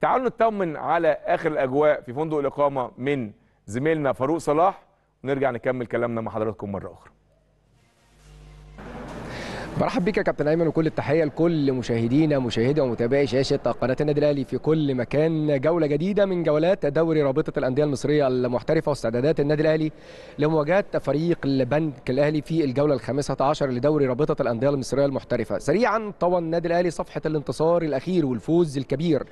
تعالوا نطمن على اخر الاجواء في فندق الاقامه من زميلنا فاروق صلاح ونرجع نكمل كلامنا مع حضراتكم مره اخرى برحب بك يا كابتن ايمن وكل التحيه لكل مشاهدينا مشاهدي ومتابعي شاشه قناه النادي الاهلي في كل مكان جوله جديده من جولات دوري رابطه الانديه المصريه المحترفه واستعدادات النادي الاهلي لمواجهه فريق البنك الاهلي في الجوله الخامسة عشر لدوري رابطه الانديه المصريه المحترفه سريعا طوى النادي الاهلي صفحه الانتصار الاخير والفوز الكبير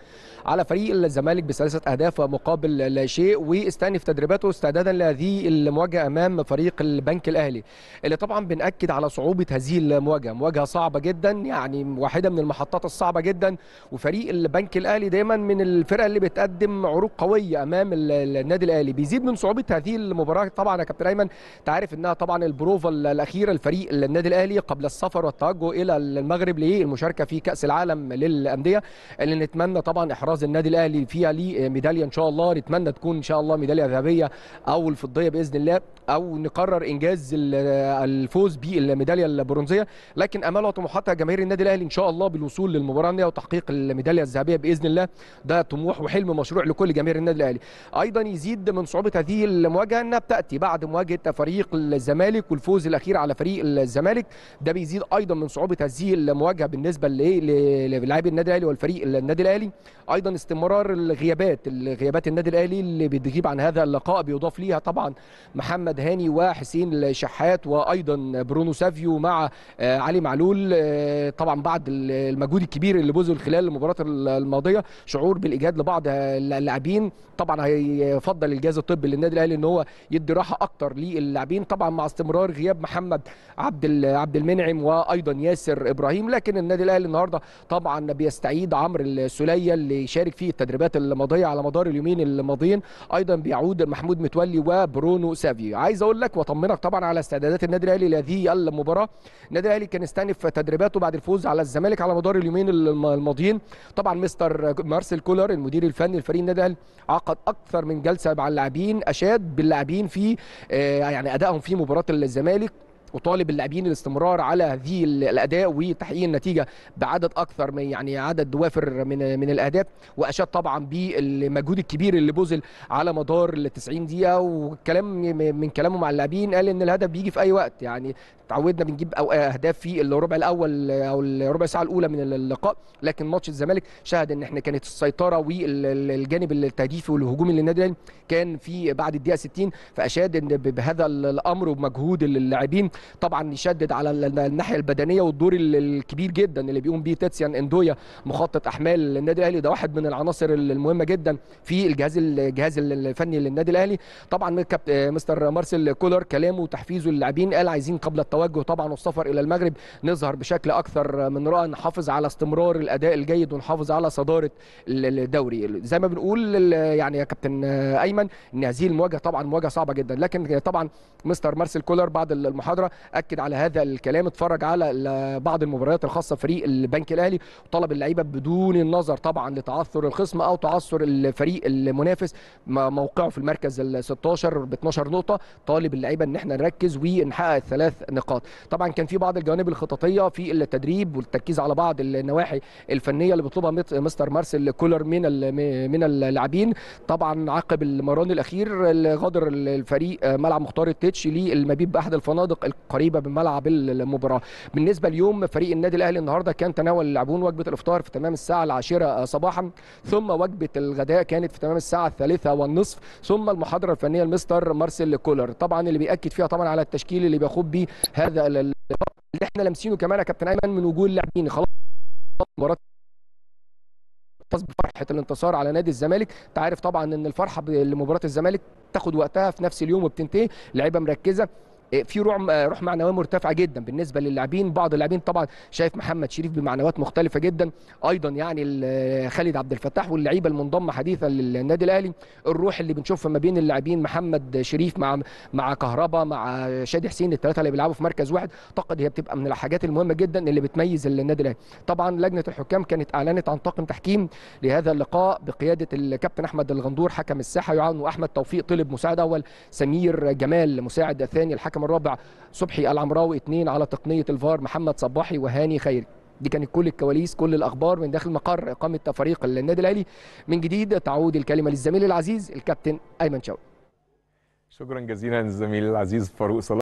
على فريق الزمالك بثلاثه اهداف مقابل لا شيء واستأنف تدريباته استعدادا لهذه المواجهه امام فريق البنك الاهلي اللي طبعا بنأكد على صعوبه هذه المواجهه مواجهه مواجهه صعبه جدا يعني واحده من المحطات الصعبه جدا وفريق البنك الاهلي دايما من الفرقه اللي بتقدم عروض قويه امام النادي الاهلي بيزيد من صعوبه هذه المباراه طبعا يا كابتن ايمن انت عارف انها طبعا البروفا الاخيره لفريق النادي الاهلي قبل السفر والتوجه الى المغرب للمشاركه في كاس العالم للانديه اللي نتمنى طبعا احراز النادي الاهلي فيها ليه ميداليه ان شاء الله نتمنى تكون ان شاء الله ميداليه ذهبيه او الفضيه باذن الله او نقرر انجاز الفوز بالميداليه البرونزيه لكن امالها وطموحاتها جماهير النادي الاهلي ان شاء الله بالوصول للمباراه النهائيه وتحقيق الميداليه الذهبيه باذن الله ده طموح وحلم مشروع لكل جماهير النادي الاهلي ايضا يزيد من صعوبه هذه المواجهه انها بتاتي بعد مواجهه فريق الزمالك والفوز الاخير على فريق الزمالك ده بيزيد ايضا من صعوبه هذه المواجهه بالنسبه لايه للاعبي النادي الاهلي والفريق النادي الاهلي ايضا استمرار الغيابات الغيابات النادي الاهلي اللي بتغيب عن هذا اللقاء بيضاف ليها طبعا محمد هاني وحسين شحات وايضا برونو سافيو مع علي معلول آه، طبعا بعد المجهود الكبير اللي بذل خلال المباراه الماضيه شعور بالاجهاد لبعض اللاعبين طبعا هيفضل الجهاز الطبي للنادي الاهلي ان هو يدي راحه اكتر للاعبين طبعا مع استمرار غياب محمد عبد عبد المنعم وايضا ياسر ابراهيم لكن النادي الاهلي النهارده طبعا بيستعيد عمرو السليه اللي شارك في التدريبات الماضيه على مدار اليومين الماضيين ايضا بيعود محمود متولي وبرونو سافيو عايز اقول لك واطمنك طبعا على استعدادات النادي الاهلي لهذه المباراه النادي الاهلي كان استأنف تدريباته بعد الفوز على الزمالك على مدار اليومين الماضيين طبعا مستر مارسيل كولر المدير الفني لفريق النادي عقد اكثر من جلسه مع اللاعبين اشاد باللاعبين في آه، يعني ادائهم في مباراه الزمالك وطالب اللاعبين الاستمرار على هذه الاداء وتحقيق النتيجه بعدد اكثر من يعني عدد وافر من من الاهداف واشاد طبعا بالمجهود الكبير اللي بذل على مدار ال 90 دقيقه والكلام من كلامه مع اللاعبين قال ان الهدف بيجي في اي وقت يعني تعودنا بنجيب اهداف في الربع الاول او الربع ساعه الاولى من اللقاء لكن ماتش الزمالك شهد ان احنا كانت السيطره والجانب التهديفي والهجومي للنادي الاهلي كان في بعد الدقيقه 60 فاشاد ان بهذا الامر وبمجهود اللاعبين طبعا يشدد على الناحيه البدنيه والدور الكبير جدا اللي بيقوم بيه تيتسيان اندويا مخطط احمال النادي الاهلي ده واحد من العناصر المهمه جدا في الجهاز الجهاز الفني للنادي الاهلي طبعا آه، مستر مارسيل كولر كلامه وتحفيزه للاعبين قال عايزين قبل التوجه طبعا والسفر الى المغرب نظهر بشكل اكثر من رائع نحافظ على استمرار الاداء الجيد ونحافظ على صداره الدوري زي ما بنقول يعني يا كابتن ايمن ان هذه المواجهه طبعا مواجهه صعبه جدا لكن طبعا مستر مارسيل كولر بعد المحاضره القاهره اكد على هذا الكلام اتفرج على بعض المباريات الخاصه بفريق البنك الاهلي وطلب اللعيبه بدون النظر طبعا لتعثر الخصم او تعثر الفريق المنافس موقعه في المركز ال 16 ب 12 نقطه طالب اللعيبه ان احنا نركز ونحقق الثلاث نقاط طبعا كان في بعض الجوانب الخططيه في التدريب والتركيز على بعض النواحي الفنيه اللي بيطلبها مستر مارسيل كولر من من اللاعبين طبعا عقب المران الاخير غادر الفريق ملعب مختار التيتش للمبيب باحد الفنادق قريبه من ملعب المباراه بالنسبه ليوم فريق النادي الاهلي النهارده كان تناول اللاعبون وجبه الافطار في تمام الساعه العاشره صباحا ثم وجبه الغداء كانت في تمام الساعه الثالثه والنصف ثم المحاضره الفنيه لمستر مارسيل كولر طبعا اللي بياكد فيها طبعا على التشكيل اللي بيخوض بيه هذا اللي احنا لامسينه كمان يا كابتن ايمن من وجوه اللاعبين خلاص مباراه بفرحه الانتصار على نادي الزمالك انت عارف طبعا ان الفرحه لمباراه الزمالك تاخد وقتها في نفس اليوم وبتنتهي لعيبه مركزه إيه، في روح روح معنويه مرتفعه جدا بالنسبه للاعبين بعض اللاعبين طبعا شايف محمد شريف بمعنويات مختلفه جدا ايضا يعني خالد عبد الفتاح واللعيبه المنضمه حديثا للنادي الاهلي الروح اللي بنشوفها ما بين اللاعبين محمد شريف مع مع كهربا مع شادي حسين الثلاثه اللي بيلعبوا في مركز واحد اعتقد هي بتبقى من الحاجات المهمه جدا اللي بتميز النادي الاهلي طبعا لجنه الحكام كانت اعلنت عن طاقم تحكيم لهذا اللقاء بقياده الكابتن احمد الغندور حكم الساحه يعاون احمد توفيق طلب مساعد اول سمير جمال مساعد ثاني الحكم الحكم الرابع صبحي العمراوي اثنين على تقنيه الفار محمد صباحي وهاني خيري دي كانت كل الكواليس كل الاخبار من داخل مقر اقامه فريق النادي الاهلي من جديد تعود الكلمه للزميل العزيز الكابتن ايمن شوقي شكرا جزيلا للزميل العزيز فاروق صلاح